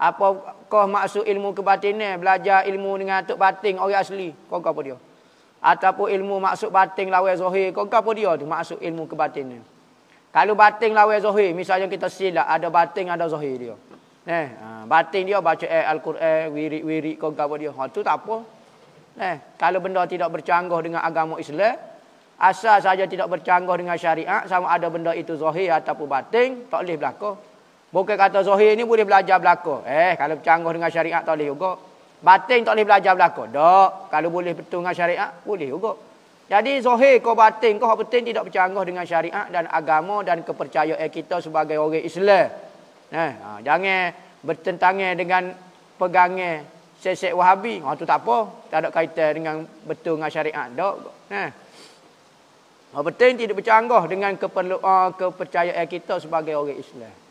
Apa kau maksud ilmu kebatinan? Belajar ilmu dengan atuk batin orang asli. Kau kau apa dia? Ataupun ilmu maksud batin lawan zahir. Kau kau apa dia tu maksud ilmu kebatinan? Kalau batin lawan zahir, misalnya kita silap ada batin ada zahir dia. Eh, ha, batin dia baca eh, Al-Quran, wirid-wirid kau kau apa dia? Ha tu tak apa. Eh, kalau benda tidak bercanggah dengan agama Islam, asal saja tidak bercanggah dengan syariat, sama ada benda itu zahir ataupun batin, tak boleh berlaku. Bukan kata zahir ni boleh belajar belako. Eh, kalau bercanggah dengan syariat tak boleh juga. Batin tak boleh belajar belako. Dak, kalau boleh betul dengan syariat boleh juga. Jadi zahir kau batin kau penting tidak bercanggah dengan syariat dan agama dan kepercayaan kita sebagai orang Islam. Nah, eh, ha, jangan bertentangan dengan pegangnya sesek Wahabi. Ha tu tak apa, tak ada kaitan dengan betul dengan syariat dak. Nah. Eh. Ha penting tidak bercanggah dengan keperlu, ah, kepercayaan kita sebagai orang Islam.